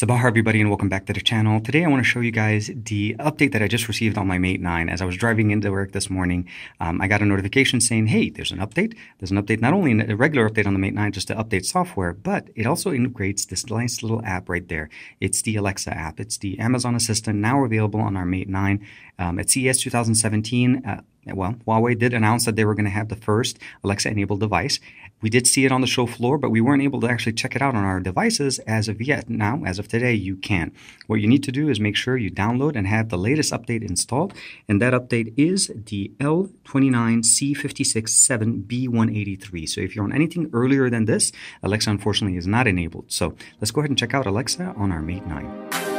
Sabah everybody and welcome back to the channel. Today I want to show you guys the update that I just received on my Mate 9. As I was driving into work this morning, um, I got a notification saying, hey, there's an update. There's an update, not only a regular update on the Mate 9 just to update software, but it also integrates this nice little app right there. It's the Alexa app. It's the Amazon Assistant now available on our Mate 9. Um, at CES 2017, uh, well, Huawei did announce that they were going to have the first Alexa enabled device. We did see it on the show floor, but we weren't able to actually check it out on our devices as of yet. Now, as of today, you can. What you need to do is make sure you download and have the latest update installed, and that update is the L29C567B183. So if you're on anything earlier than this, Alexa unfortunately is not enabled. So let's go ahead and check out Alexa on our Mate 9.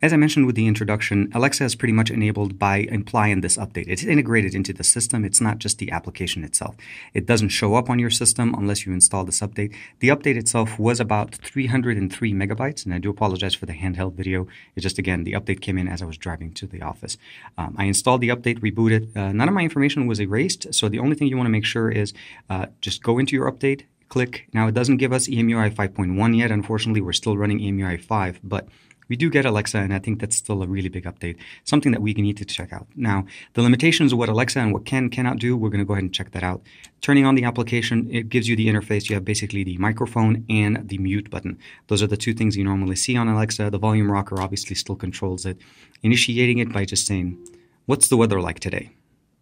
As I mentioned with the introduction, Alexa is pretty much enabled by imply in this update. It's integrated into the system. It's not just the application itself. It doesn't show up on your system unless you install this update. The update itself was about 303 megabytes, and I do apologize for the handheld video. It just, again, the update came in as I was driving to the office. Um, I installed the update, rebooted. Uh, none of my information was erased, so the only thing you want to make sure is uh, just go into your update, click. Now, it doesn't give us EMUI 5.1 yet. Unfortunately, we're still running EMUI 5, but we do get Alexa, and I think that's still a really big update, something that we need to check out. Now, the limitations of what Alexa and what can cannot do, we're going to go ahead and check that out. Turning on the application, it gives you the interface. You have basically the microphone and the mute button. Those are the two things you normally see on Alexa. The volume rocker obviously still controls it, initiating it by just saying, What's the weather like today?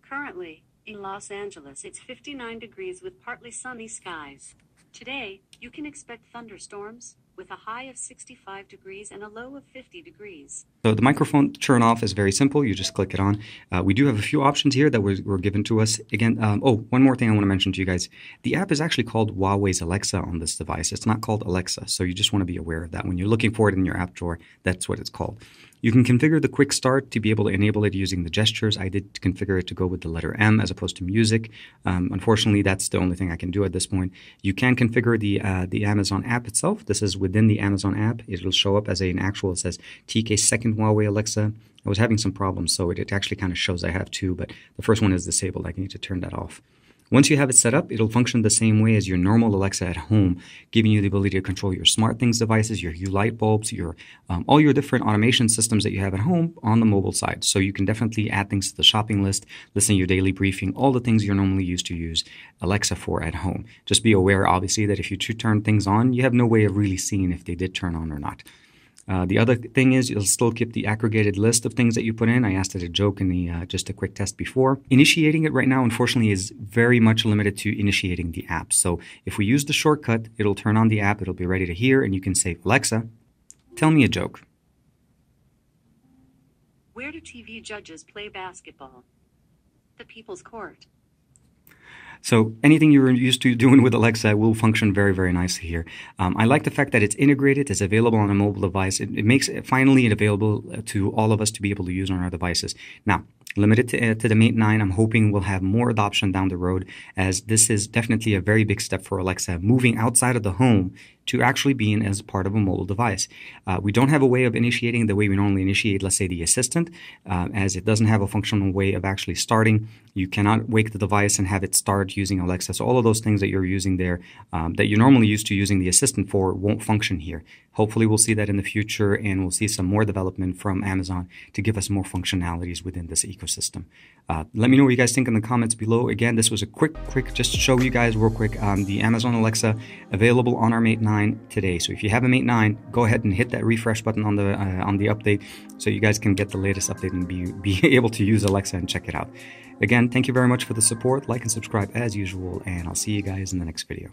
Currently, in Los Angeles, it's 59 degrees with partly sunny skies. Today, you can expect thunderstorms, with a high of 65 degrees and a low of 50 degrees. So the microphone turn off is very simple. You just click it on. Uh, we do have a few options here that were, were given to us. Again, um, oh, one more thing I want to mention to you guys. The app is actually called Huawei's Alexa on this device. It's not called Alexa. So you just want to be aware of that. When you're looking for it in your app drawer, that's what it's called. You can configure the quick start to be able to enable it using the gestures. I did configure it to go with the letter M as opposed to music. Um, unfortunately, that's the only thing I can do at this point. You can configure the uh, the Amazon app itself. This is within the Amazon app. It will show up as a, an actual. It says TK second Huawei Alexa. I was having some problems, so it, it actually kind of shows I have two, but the first one is disabled. I need to turn that off. Once you have it set up, it'll function the same way as your normal Alexa at home, giving you the ability to control your smart things devices, your Hue light bulbs, your um, all your different automation systems that you have at home on the mobile side. So you can definitely add things to the shopping list, listen to your daily briefing, all the things you're normally used to use Alexa for at home. Just be aware, obviously, that if you turn things on, you have no way of really seeing if they did turn on or not. Uh, the other thing is you'll still keep the aggregated list of things that you put in. I asked it a joke in the uh, just a quick test before. Initiating it right now, unfortunately, is very much limited to initiating the app. So if we use the shortcut, it'll turn on the app, it'll be ready to hear, and you can say, Alexa, tell me a joke. Where do TV judges play basketball? The People's Court. So anything you're used to doing with Alexa will function very, very nicely here. Um, I like the fact that it's integrated, it's available on a mobile device. It, it makes it finally available uh, to all of us to be able to use on our devices. Now, limited to, uh, to, the Mate 9. I'm hoping we'll have more adoption down the road as this is definitely a very big step for Alexa, moving outside of the home to actually being as part of a mobile device. Uh, we don't have a way of initiating the way we normally initiate, let's say, the assistant, uh, as it doesn't have a functional way of actually starting. You cannot wake the device and have it start using Alexa. So all of those things that you're using there um, that you're normally used to using the assistant for won't function here. Hopefully, we'll see that in the future, and we'll see some more development from Amazon to give us more functionalities within this ecosystem. Uh, let me know what you guys think in the comments below. Again, this was a quick, quick, just to show you guys real quick um, the Amazon Alexa available on our Mate 9 nine today. So if you haven't made nine, go ahead and hit that refresh button on the uh, on the update, so you guys can get the latest update and be be able to use Alexa and check it out. Again, thank you very much for the support. Like and subscribe as usual, and I'll see you guys in the next video.